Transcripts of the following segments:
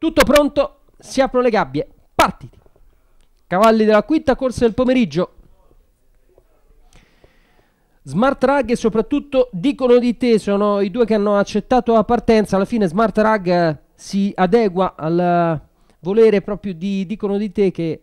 Tutto pronto, si aprono le gabbie, partiti. Cavalli della quinta corsa del pomeriggio. Smart Rag e soprattutto dicono di te, sono i due che hanno accettato la partenza, alla fine Smart Rag eh, si adegua al eh, volere proprio di dicono di te che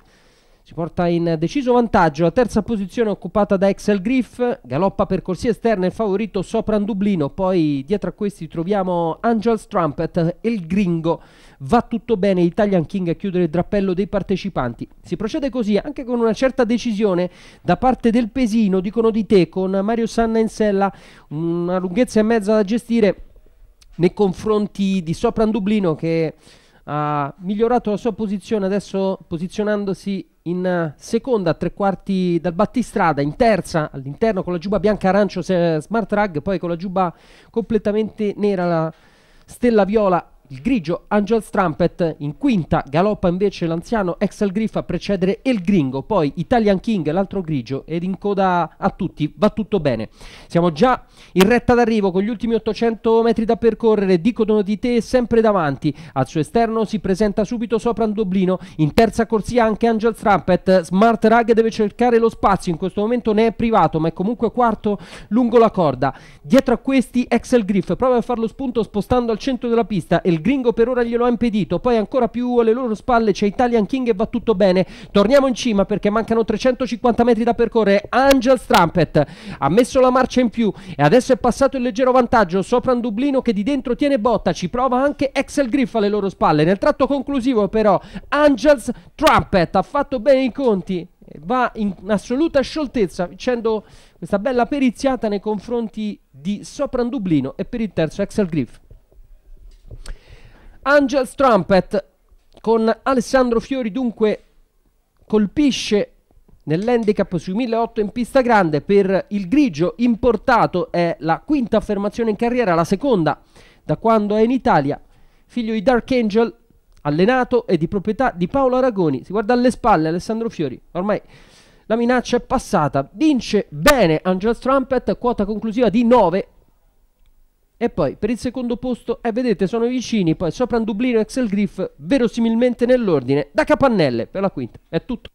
si porta in deciso vantaggio la terza posizione occupata da Excel Griff, galoppa per corsia esterna il favorito Sopran Dublino, poi dietro a questi troviamo Angels Trumpet e il gringo. Va tutto bene, Italian King a chiudere il drappello dei partecipanti. Si procede così anche con una certa decisione da parte del Pesino, dicono di te, con Mario Sanna in sella, una lunghezza e mezza da gestire nei confronti di Sopran Dublino che ha migliorato la sua posizione adesso posizionandosi in eh, seconda a tre quarti dal battistrada, in terza all'interno con la giubba bianca arancio Smart Rag, poi con la giubba completamente nera la Stella Viola il grigio Angel Strumpet in quinta, galoppa invece l'anziano Excel Griff a precedere El Gringo, poi Italian King, l'altro grigio, ed in coda a tutti, va tutto bene. Siamo già in retta d'arrivo con gli ultimi 800 metri da percorrere, dicono di te sempre davanti. Al suo esterno si presenta subito sopra un doblino, in terza corsia anche Angel Strumpet, Smart Rag deve cercare lo spazio, in questo momento ne è privato, ma è comunque quarto lungo la corda. Dietro a questi Excel Griff prova a farlo spunto spostando al centro della pista El il gringo per ora glielo ha impedito, poi ancora più alle loro spalle c'è Italian King e va tutto bene. Torniamo in cima perché mancano 350 metri da percorrere. Angel Strumpet ha messo la marcia in più e adesso è passato il leggero vantaggio sopra un Dublino che di dentro tiene botta, ci prova anche Excel Griff alle loro spalle. Nel tratto conclusivo però Angels Trumpet ha fatto bene i conti va in assoluta scioltezza facendo questa bella periziata nei confronti di Sopran Dublino e per il terzo Axel Griff. Angel Strumpet con Alessandro Fiori dunque colpisce nell'handicap sui 1008 in pista grande per il grigio importato è la quinta affermazione in carriera, la seconda da quando è in Italia, figlio di Dark Angel, allenato e di proprietà di Paolo Aragoni, si guarda alle spalle Alessandro Fiori, ormai la minaccia è passata, vince bene Angel Strumpet, quota conclusiva di 9 e poi per il secondo posto, eh, vedete, sono vicini. Poi sopra un Dublino Excel Griff, verosimilmente nell'ordine, da Capannelle per la quinta. È tutto.